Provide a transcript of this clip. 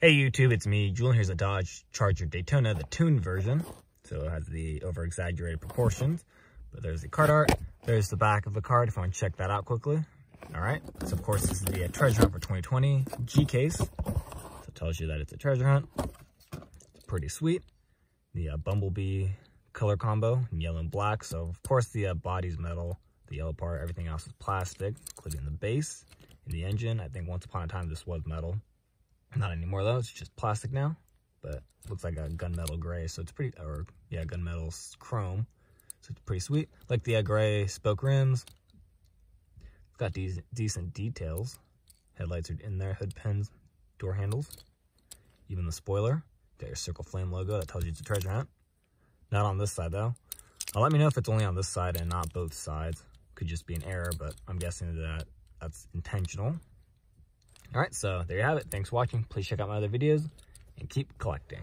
Hey YouTube, it's me, Julian. Here's a Dodge Charger Daytona, the tuned version. So it has the over-exaggerated proportions. But there's the card art. There's the back of the card if I want to check that out quickly. All right. So of course, this is the uh, treasure hunt for 2020 G case. So it tells you that it's a treasure hunt. It's pretty sweet. The uh, Bumblebee color combo in yellow and black. So of course, the uh, body's metal, the yellow part, everything else is plastic, including the base and the engine. I think once upon a time, this was metal. Not anymore though, it's just plastic now, but looks like a gunmetal gray, so it's pretty, or yeah, gunmetal chrome. So it's pretty sweet. Like the uh, gray spoke rims. It's got these decent details. Headlights are in there, hood pins, door handles, even the spoiler. Got your circle flame logo that tells you it's a treasure hunt. Not on this side though. Now let me know if it's only on this side and not both sides. Could just be an error, but I'm guessing that that's intentional. All right, so there you have it. Thanks for watching. Please check out my other videos and keep collecting.